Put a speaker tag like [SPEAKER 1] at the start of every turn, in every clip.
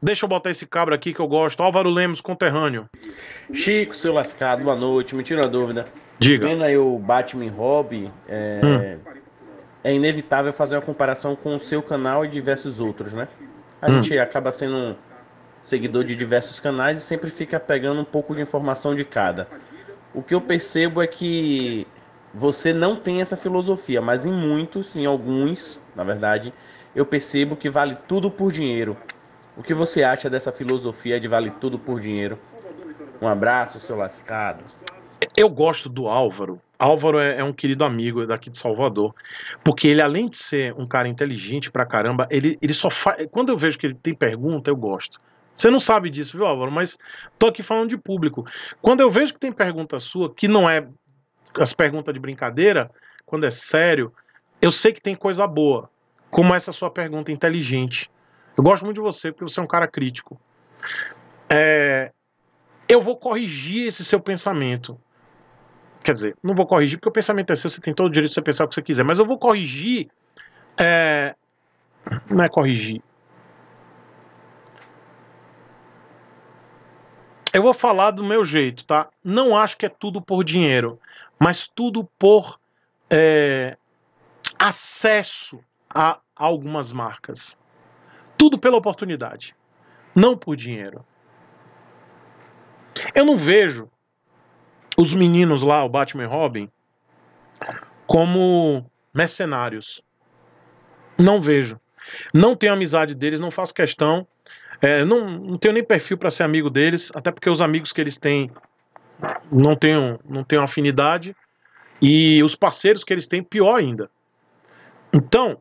[SPEAKER 1] Deixa eu botar esse cabra aqui que eu gosto. Álvaro Lemos, conterrâneo. Chico, seu lascado, boa noite. Me tira uma dúvida. Diga. Vendo aí o Batman Hobby, é... Hum. é... inevitável fazer uma comparação com o seu canal e diversos outros, né? A hum. gente acaba sendo um seguidor de diversos canais e sempre fica pegando um pouco de informação de cada. O que eu percebo é que você não tem essa filosofia, mas em muitos, em alguns, na verdade, eu percebo que vale tudo por dinheiro. O que você acha dessa filosofia de vale tudo por dinheiro? Um abraço, seu lascado. Eu gosto do Álvaro. Álvaro é, é um querido amigo daqui de Salvador, porque ele, além de ser um cara inteligente pra caramba, ele, ele só faz. Quando eu vejo que ele tem pergunta, eu gosto. Você não sabe disso, viu, Álvaro? Mas tô aqui falando de público. Quando eu vejo que tem pergunta sua, que não é as perguntas de brincadeira, quando é sério, eu sei que tem coisa boa, como essa sua pergunta inteligente. Eu gosto muito de você, porque você é um cara crítico. É, eu vou corrigir esse seu pensamento. Quer dizer, não vou corrigir, porque o pensamento é seu, você tem todo o direito de você pensar o que você quiser, mas eu vou corrigir. É, não é corrigir. Eu vou falar do meu jeito, tá? Não acho que é tudo por dinheiro, mas tudo por é, acesso a algumas marcas. Tudo pela oportunidade, não por dinheiro. Eu não vejo os meninos lá, o Batman e Robin, como mercenários. Não vejo. Não tenho amizade deles, não faço questão. É, não, não tenho nem perfil para ser amigo deles, até porque os amigos que eles têm não tenho, não tenho afinidade. E os parceiros que eles têm, pior ainda. Então,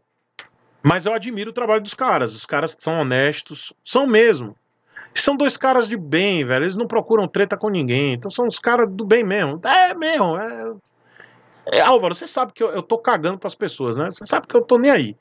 [SPEAKER 1] mas eu admiro o trabalho dos caras. Os caras são honestos, são mesmo. São dois caras de bem, velho. Eles não procuram treta com ninguém. Então são os caras do bem mesmo. É mesmo. É... é Álvaro, você sabe que eu, eu tô cagando pras pessoas, né? Você sabe que eu tô nem aí.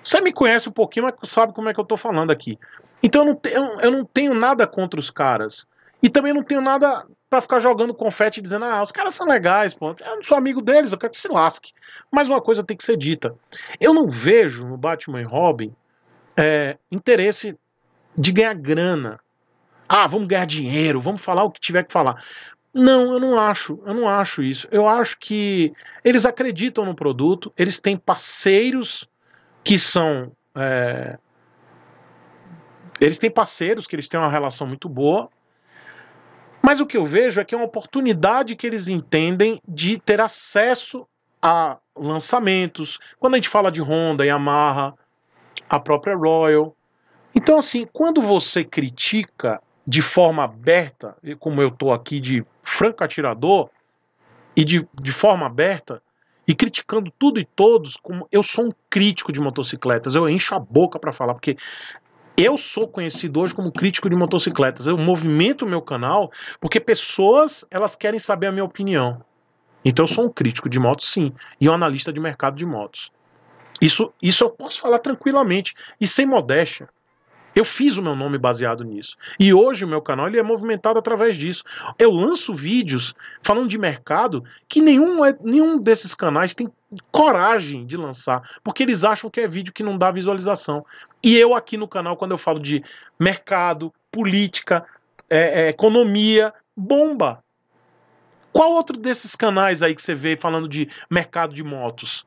[SPEAKER 1] Você me conhece um pouquinho, mas sabe como é que eu tô falando aqui. Então eu não, te, eu, eu não tenho nada contra os caras. E também não tenho nada para ficar jogando confete dizendo, ah, os caras são legais, pô. Eu não sou amigo deles, eu quero que se lasque. Mas uma coisa tem que ser dita. Eu não vejo no Batman e Robin é, interesse de ganhar grana. Ah, vamos ganhar dinheiro, vamos falar o que tiver que falar. Não, eu não acho, eu não acho isso. Eu acho que eles acreditam no produto, eles têm parceiros que são. É, eles têm parceiros que eles têm uma relação muito boa, mas o que eu vejo é que é uma oportunidade que eles entendem de ter acesso a lançamentos. Quando a gente fala de Honda, Yamaha, a própria Royal. Então, assim, quando você critica de forma aberta, e como eu estou aqui de franco atirador, e de, de forma aberta, e criticando tudo e todos, como eu sou um crítico de motocicletas, eu encho a boca para falar, porque eu sou conhecido hoje como crítico de motocicletas. Eu movimento meu canal porque pessoas elas querem saber a minha opinião. Então eu sou um crítico de motos, sim, e um analista de mercado de motos. Isso, isso eu posso falar tranquilamente e sem modéstia. Eu fiz o meu nome baseado nisso. E hoje o meu canal ele é movimentado através disso. Eu lanço vídeos falando de mercado que nenhum, é, nenhum desses canais tem coragem de lançar, porque eles acham que é vídeo que não dá visualização. E eu aqui no canal, quando eu falo de mercado, política, é, é, economia, bomba. Qual outro desses canais aí que você vê falando de mercado de motos?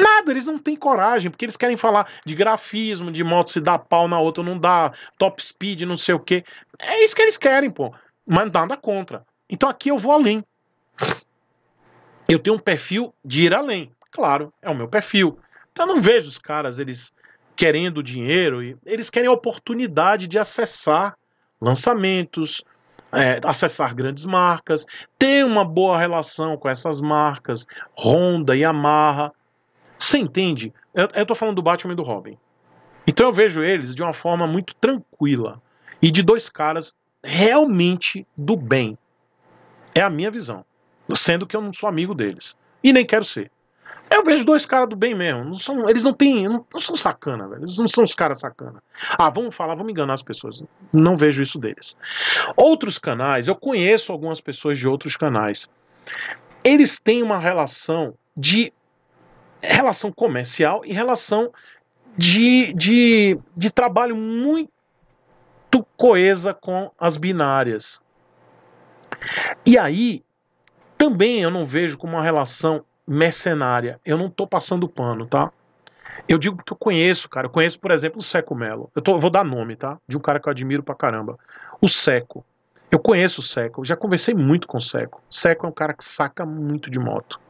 [SPEAKER 1] Nada, eles não têm coragem, porque eles querem falar de grafismo, de moto se dá pau na outra, não dá top speed, não sei o quê. É isso que eles querem, pô. Mas nada contra. Então aqui eu vou além. Eu tenho um perfil de ir além. Claro, é o meu perfil. Então eu não vejo os caras, eles querendo dinheiro, eles querem a oportunidade de acessar lançamentos, é, acessar grandes marcas, ter uma boa relação com essas marcas, Honda, Yamaha. Você entende? Eu, eu tô falando do Batman e do Robin. Então eu vejo eles de uma forma muito tranquila e de dois caras realmente do bem. É a minha visão. Sendo que eu não sou amigo deles. E nem quero ser. Eu vejo dois caras do bem mesmo. Não são, eles não têm. Não, não, são sacana, velho. Eles não são os caras sacana. Ah, vamos falar, vamos enganar as pessoas. Não vejo isso deles. Outros canais, eu conheço algumas pessoas de outros canais. Eles têm uma relação de relação comercial e relação de, de, de trabalho muito coesa com as binárias. E aí, também eu não vejo como uma relação mercenária. Eu não tô passando pano, tá? Eu digo porque eu conheço, cara. Eu conheço, por exemplo, o Seco Melo. Eu, tô, vou dar nome, tá? De um cara que eu admiro pra caramba. O Seco. Eu conheço o Seco. Já conversei muito com o Seco. Seco é um cara que saca muito de moto.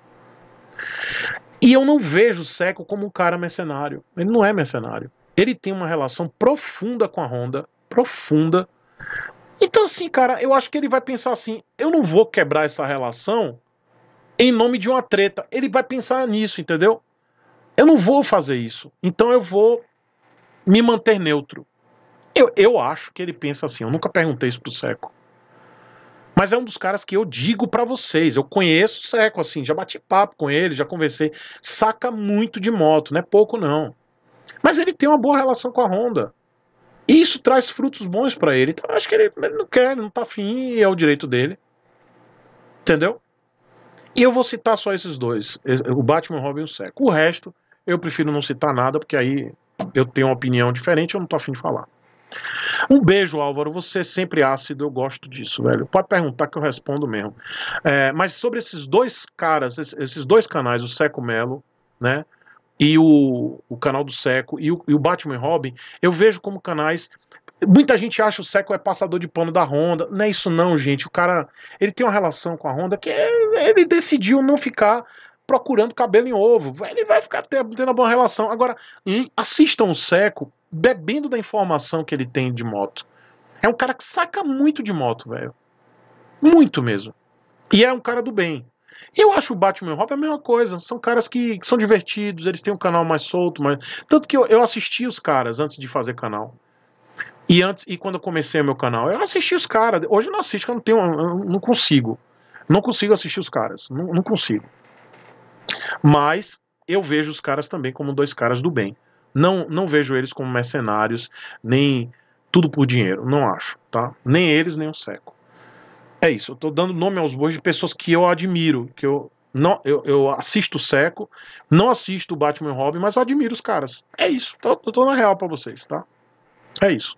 [SPEAKER 1] E eu não vejo o Seco como um cara mercenário. Ele não é mercenário. Ele tem uma relação profunda com a Honda, profunda. Então, assim, cara, eu acho que ele vai pensar assim: eu não vou quebrar essa relação em nome de uma treta. Ele vai pensar nisso, entendeu? Eu não vou fazer isso. Então, eu vou me manter neutro. Eu, eu acho que ele pensa assim. Eu nunca perguntei isso pro Seco. Mas é um dos caras que eu digo para vocês, eu conheço o Seco, assim, já bati papo com ele, já conversei. Saca muito de moto, não é pouco não. Mas ele tem uma boa relação com a Honda. E isso traz frutos bons para ele. Então acho que ele, ele, não quer, ele não tá afim e é o direito dele. Entendeu? E eu vou citar só esses dois: o Batman, Robin e o Seco. O resto eu prefiro não citar nada, porque aí eu tenho uma opinião diferente eu não tô afim de falar. Um beijo, Álvaro. Você é sempre ácido, eu gosto disso, velho. Pode perguntar que eu respondo mesmo. É, mas sobre esses dois caras, esses dois canais, o Seco Melo, né? E o, o canal do Seco e o, e o Batman e Robin, eu vejo como canais. Muita gente acha o Seco é passador de pano da Honda. Não é isso, não, gente. O cara ele tem uma relação com a Honda que ele decidiu não ficar procurando cabelo em ovo. Ele vai ficar tendo uma boa relação. Agora, assistam o Seco bebendo da informação que ele tem de moto. É um cara que saca muito de moto, velho. Muito mesmo. E é um cara do bem. Eu acho o Batman e o a mesma coisa. São caras que, que, são divertidos, eles têm um canal mais solto. mais Tanto que eu, eu assisti os caras antes de fazer canal. E antes e quando eu comecei o meu canal, eu assisti os caras. Hoje eu não assisto, eu não tenho, eu não consigo. Não consigo assistir os caras, não, não consigo. Mas eu vejo os caras também como dois caras do bem. Não, não vejo eles como mercenários, nem tudo por dinheiro, não acho, tá? Nem eles, nem o Seco. É isso, eu tô dando nome aos bois de pessoas que eu admiro, que eu não eu, eu assisto o Seco, não assisto o Batman e Robin, mas eu admiro os caras. É isso, eu tô, tô na real para vocês, tá? É isso.